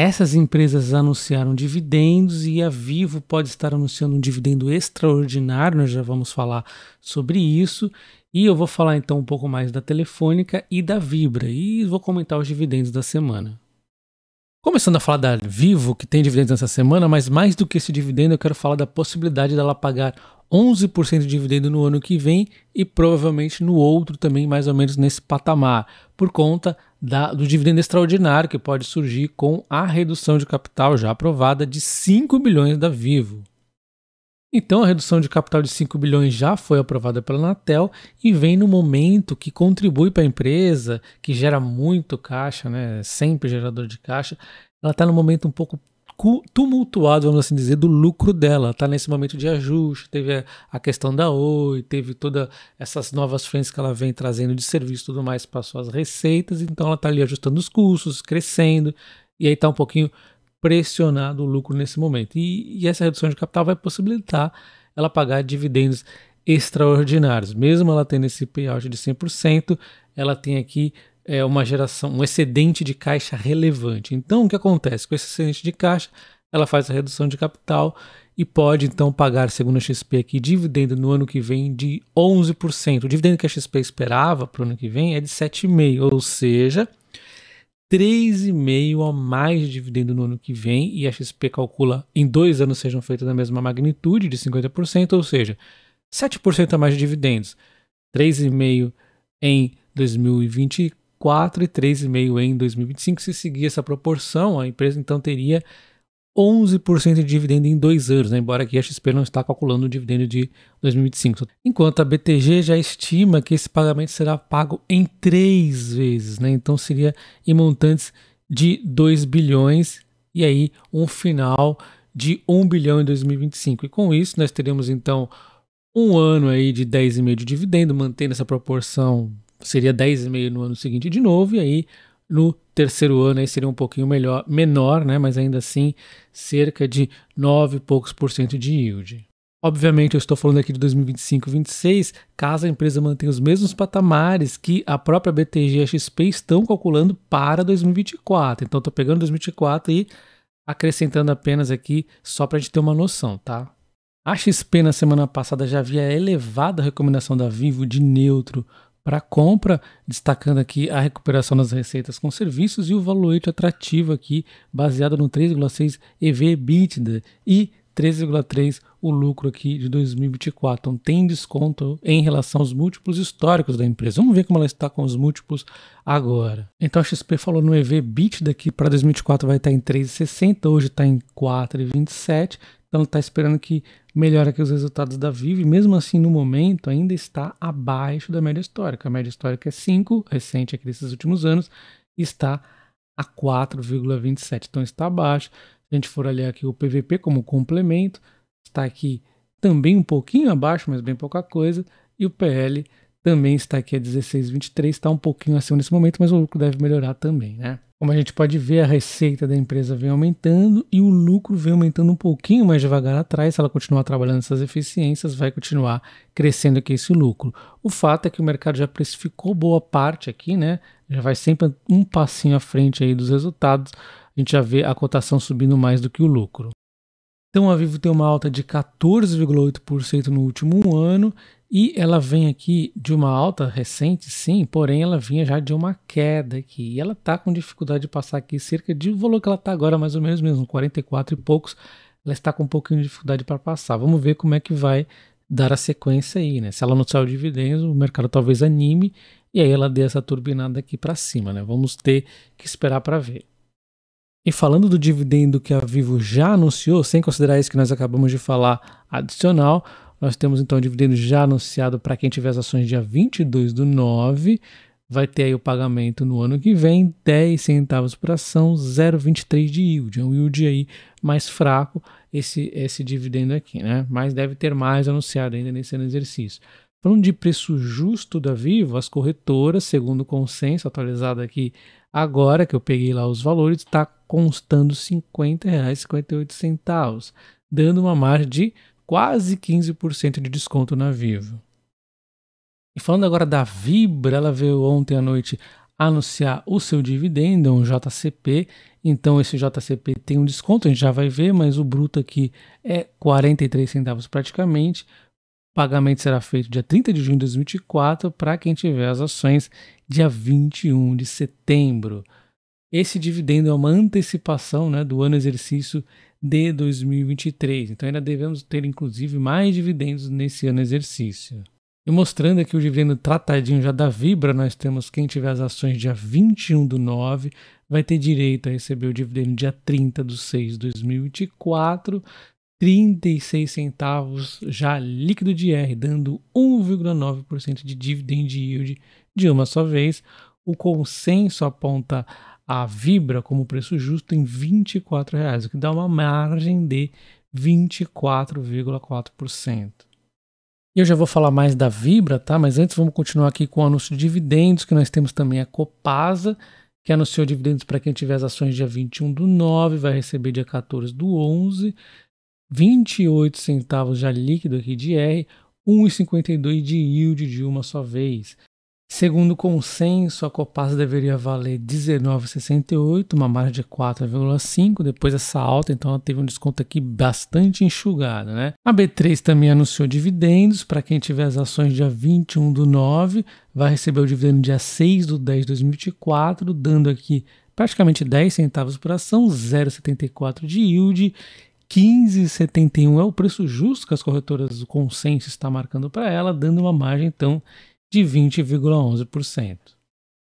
Essas empresas anunciaram dividendos e a Vivo pode estar anunciando um dividendo extraordinário, nós já vamos falar sobre isso. E eu vou falar então um pouco mais da Telefônica e da Vibra e vou comentar os dividendos da semana. Começando a falar da Vivo, que tem dividendos nessa semana, mas mais do que esse dividendo, eu quero falar da possibilidade dela pagar 11% de dividendo no ano que vem e provavelmente no outro também, mais ou menos nesse patamar, por conta da, do dividendo extraordinário que pode surgir com a redução de capital já aprovada de 5 bilhões da Vivo. Então, a redução de capital de 5 bilhões já foi aprovada pela Anatel e vem no momento que contribui para a empresa, que gera muito caixa, né? sempre gerador de caixa. Ela está no momento um pouco tumultuado, vamos assim dizer, do lucro dela. Está nesse momento de ajuste, teve a questão da Oi, teve todas essas novas frentes que ela vem trazendo de serviço e tudo mais para suas receitas, então ela está ali ajustando os custos, crescendo, e aí está um pouquinho pressionado o lucro nesse momento. E, e essa redução de capital vai possibilitar ela pagar dividendos extraordinários. Mesmo ela tendo esse payout de 100%, ela tem aqui é, uma geração, um excedente de caixa relevante. Então, o que acontece? Com esse excedente de caixa, ela faz a redução de capital e pode então pagar, segundo a XP aqui, dividendo no ano que vem de 11%. O dividendo que a XP esperava para o ano que vem é de 7,5%, ou seja, 3,5% a mais de dividendo no ano que vem. E a XP calcula em dois anos sejam feitas da mesma magnitude, de 50%, ou seja, 7% a mais de dividendos, 3,5% em 2024. 4 e 3,5 em 2025. Se seguir essa proporção, a empresa então teria 11% de dividendo em dois anos, né? embora aqui a XP não está calculando o dividendo de 2025. Enquanto a BTG já estima que esse pagamento será pago em três vezes, né? então seria em montantes de 2 bilhões e aí um final de 1 bilhão em 2025. E com isso nós teremos então um ano aí de 10,5 de dividendo, mantendo essa proporção seria 10,5 no ano seguinte de novo, e aí no terceiro ano aí seria um pouquinho melhor, menor, né, mas ainda assim cerca de 9 e poucos por cento de yield. Obviamente, eu estou falando aqui de 2025 26 caso a empresa mantenha os mesmos patamares que a própria BTG e a XP estão calculando para 2024. Então, estou pegando 2024 e acrescentando apenas aqui, só para a gente ter uma noção, tá? A XP na semana passada já havia elevado a recomendação da Vivo de neutro para compra, destacando aqui a recuperação das receitas com serviços e o valuation atrativo aqui, baseado no 3,6 EV EBITDA e 13,3 o lucro aqui de 2024. Então tem desconto em relação aos múltiplos históricos da empresa. Vamos ver como ela está com os múltiplos agora. Então a XP falou no EV bit para 2024 vai estar em 3,60, hoje está em 4,27. Então está esperando que melhore aqui os resultados da Vivo, e mesmo assim, no momento, ainda está abaixo da média histórica. A média histórica é 5, recente aqui nesses últimos anos, e está a 4,27. Então está abaixo. Se a gente for olhar aqui o PVP como complemento, está aqui também um pouquinho abaixo, mas bem pouca coisa, e o PL também está aqui a 16,23, está um pouquinho acima nesse momento, mas o lucro deve melhorar também, né? Como a gente pode ver, a receita da empresa vem aumentando e o lucro vem aumentando um pouquinho mais devagar atrás. Se ela continuar trabalhando essas eficiências, vai continuar crescendo aqui esse lucro. O fato é que o mercado já precificou boa parte aqui, né? Já vai sempre um passinho à frente aí dos resultados. A gente já vê a cotação subindo mais do que o lucro. Então a Vivo tem uma alta de 14,8% no último ano e ela vem aqui de uma alta recente, sim, porém ela vinha já de uma queda aqui. E ela está com dificuldade de passar aqui cerca de o valor que ela está agora, mais ou menos mesmo, 44 e poucos. Ela está com um pouquinho de dificuldade para passar. Vamos ver como é que vai dar a sequência aí, né? Se ela não sair o dividendo, o mercado talvez anime e aí ela dê essa turbinada aqui para cima, né? Vamos ter que esperar para ver. E falando do dividendo que a Vivo já anunciou, sem considerar isso que nós acabamos de falar adicional, nós temos então o dividendo já anunciado para quem tiver as ações dia 22 do 9, vai ter aí o pagamento no ano que vem, 10 centavos por ação, 0,23 de yield, é um yield aí mais fraco esse, esse dividendo aqui, né? Mas deve ter mais anunciado ainda nesse ano exercício. Falando de preço justo da Vivo, as corretoras, segundo o consenso atualizado aqui agora, que eu peguei lá os valores, está constando R$ 50,58, dando uma margem de quase 15% de desconto na Vivo. E falando agora da Vibra, ela veio ontem à noite anunciar o seu dividendo, é um JCP. Então esse JCP tem um desconto, a gente já vai ver, mas o bruto aqui é 43 centavos praticamente. O pagamento será feito dia 30 de junho de 2024 para quem tiver as ações dia 21 de setembro. Esse dividendo é uma antecipação né, do ano exercício de 2023. Então, ainda devemos ter, inclusive, mais dividendos nesse ano exercício. E mostrando aqui o dividendo tratadinho já da Vibra, nós temos quem tiver as ações dia 21 do 9 vai ter direito a receber o dividendo dia 30 do 6 de 2024, 36 centavos já líquido de R, dando 1,9% de dividend yield de uma só vez. O consenso aponta a Vibra como preço justo em R$ 24,00, o que dá uma margem de 24,4%. Eu já vou falar mais da Vibra, tá? Mas antes vamos continuar aqui com o anúncio de dividendos, que nós temos também a Copasa, que anunciou dividendos para quem tiver as ações dia 21 do 9, vai receber dia 14 do 11, 28 centavos já líquido aqui de R, 1,52 de yield de uma só vez. Segundo o consenso, a Copasa deveria valer 19,68, uma margem de 4,5. Depois dessa alta, então ela teve um desconto aqui bastante enxugado, né? A B3 também anunciou dividendos. Para quem tiver as ações dia 21 do 9, vai receber o dividendo dia 6 do 10 de 2024, dando aqui praticamente 10 centavos por ação, 0,74 de yield 15,71 é o preço justo que as corretoras do consenso está marcando para ela, dando uma margem então de 20,11%.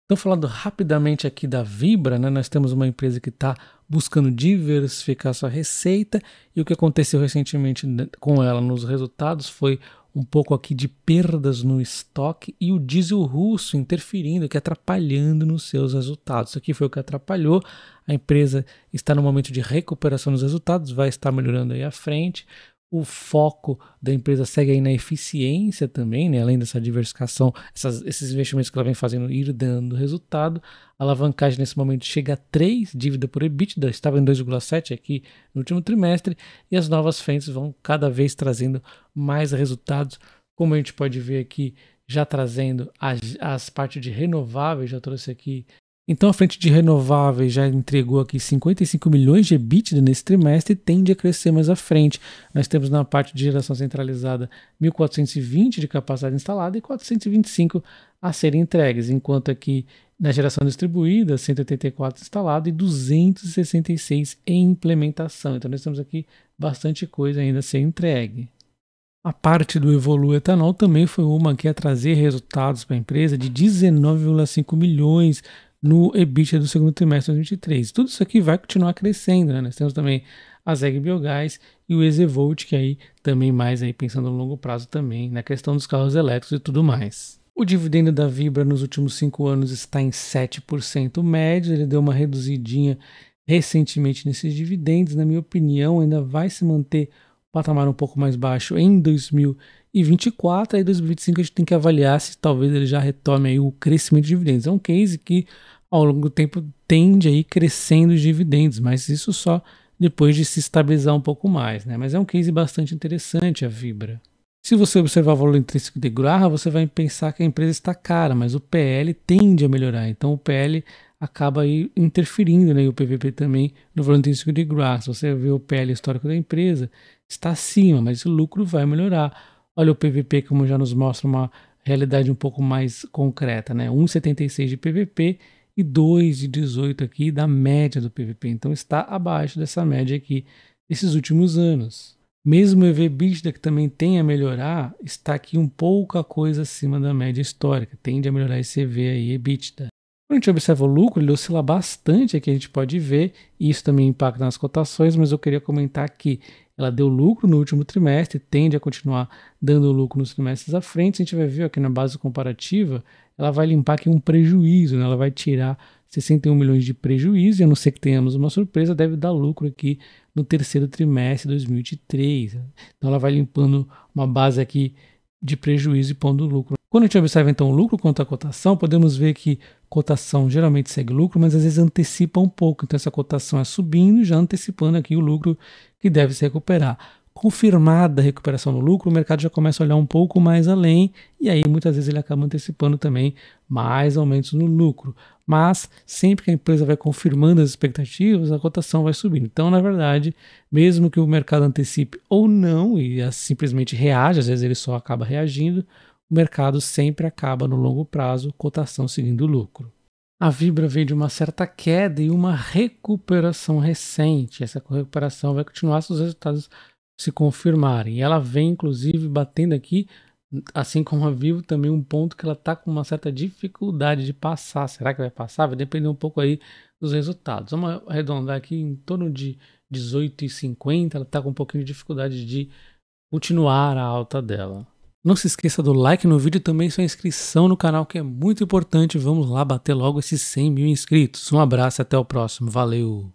Então, falando rapidamente aqui da Vibra, né, nós temos uma empresa que está buscando diversificar sua receita e o que aconteceu recentemente né, com ela nos resultados foi um pouco aqui de perdas no estoque e o diesel russo interferindo, que atrapalhando nos seus resultados. Isso aqui foi o que atrapalhou. A empresa está no momento de recuperação dos resultados, vai estar melhorando aí à frente, o foco da empresa segue aí na eficiência também, né? além dessa diversificação, essas, esses investimentos que ela vem fazendo ir dando resultado. A alavancagem nesse momento chega a 3, dívida por EBITDA, estava em 2,7 aqui no último trimestre, e as novas frentes vão cada vez trazendo mais resultados, como a gente pode ver aqui, já trazendo as, as partes de renováveis, já trouxe aqui então a frente de renováveis já entregou aqui 55 milhões de EBITDA nesse trimestre e tende a crescer mais à frente. Nós temos na parte de geração centralizada 1.420 de capacidade instalada e 425 a serem entregues, enquanto aqui na geração distribuída 184 instalado e 266 em implementação. Então nós temos aqui bastante coisa ainda a ser entregue. A parte do Evolu Etanol também foi uma que a trazer resultados para a empresa de 19,5 milhões no EBITDA do segundo trimestre de 2023. Tudo isso aqui vai continuar crescendo, né? Nós temos também a ZEG Biogás e o Ezvolt, que aí também mais aí pensando no longo prazo também, na questão dos carros elétricos e tudo mais. O dividendo da Vibra nos últimos cinco anos está em 7% médio, ele deu uma reduzidinha recentemente nesses dividendos, na minha opinião, ainda vai se manter o patamar um pouco mais baixo em 2023 e 24, aí 2025 a gente tem que avaliar se talvez ele já retome aí o crescimento de dividendos. É um case que ao longo do tempo tende aí crescendo os dividendos, mas isso só depois de se estabilizar um pouco mais, né? Mas é um case bastante interessante a Vibra. Se você observar o valor intrínseco de Graha, você vai pensar que a empresa está cara, mas o PL tende a melhorar. Então o PL acaba aí interferindo, né? E o PVP também no valor intrínseco de Graha. Se você ver o PL histórico da empresa, está acima, mas o lucro vai melhorar. Olha o PVP como já nos mostra uma realidade um pouco mais concreta, né? 1,76 de PVP e 2,18 aqui da média do PVP. Então está abaixo dessa média aqui esses últimos anos. Mesmo o EV/EBITDA que também tem a melhorar, está aqui um pouca coisa acima da média histórica. Tende a melhorar esse EV aí, EBITDA. Quando a gente observa o lucro, ele oscila bastante, aqui a gente pode ver, e isso também impacta nas cotações, mas eu queria comentar que ela deu lucro no último trimestre, tende a continuar dando lucro nos trimestres à frente. A gente vai ver aqui na base comparativa, ela vai limpar aqui um prejuízo, né? ela vai tirar 61 milhões de prejuízo, e a não ser que tenhamos uma surpresa, deve dar lucro aqui no terceiro trimestre de 2023. Né? Então ela vai limpando uma base aqui de prejuízo e pondo lucro. Quando a gente observa então o lucro quanto à cotação, podemos ver que cotação geralmente segue lucro, mas às vezes antecipa um pouco. Então essa cotação é subindo, já antecipando aqui o lucro que deve se recuperar. Confirmada a recuperação no lucro, o mercado já começa a olhar um pouco mais além e aí muitas vezes ele acaba antecipando também mais aumentos no lucro. Mas sempre que a empresa vai confirmando as expectativas, a cotação vai subindo. Então, na verdade, mesmo que o mercado antecipe ou não e ah, simplesmente reaja, às vezes ele só acaba reagindo, o mercado sempre acaba no longo prazo, cotação seguindo lucro. A Vibra vem de uma certa queda e uma recuperação recente. Essa recuperação vai continuar se os resultados se confirmarem. Ela vem, inclusive, batendo aqui, assim como a Vivo, também um ponto que ela está com uma certa dificuldade de passar. Será que vai passar? Vai depender um pouco aí dos resultados. Vamos arredondar aqui em torno de 18,50. Ela está com um pouquinho de dificuldade de continuar a alta dela. Não se esqueça do like no vídeo e também sua inscrição no canal, que é muito importante. Vamos lá bater logo esses 100 mil inscritos. Um abraço e até o próximo. Valeu!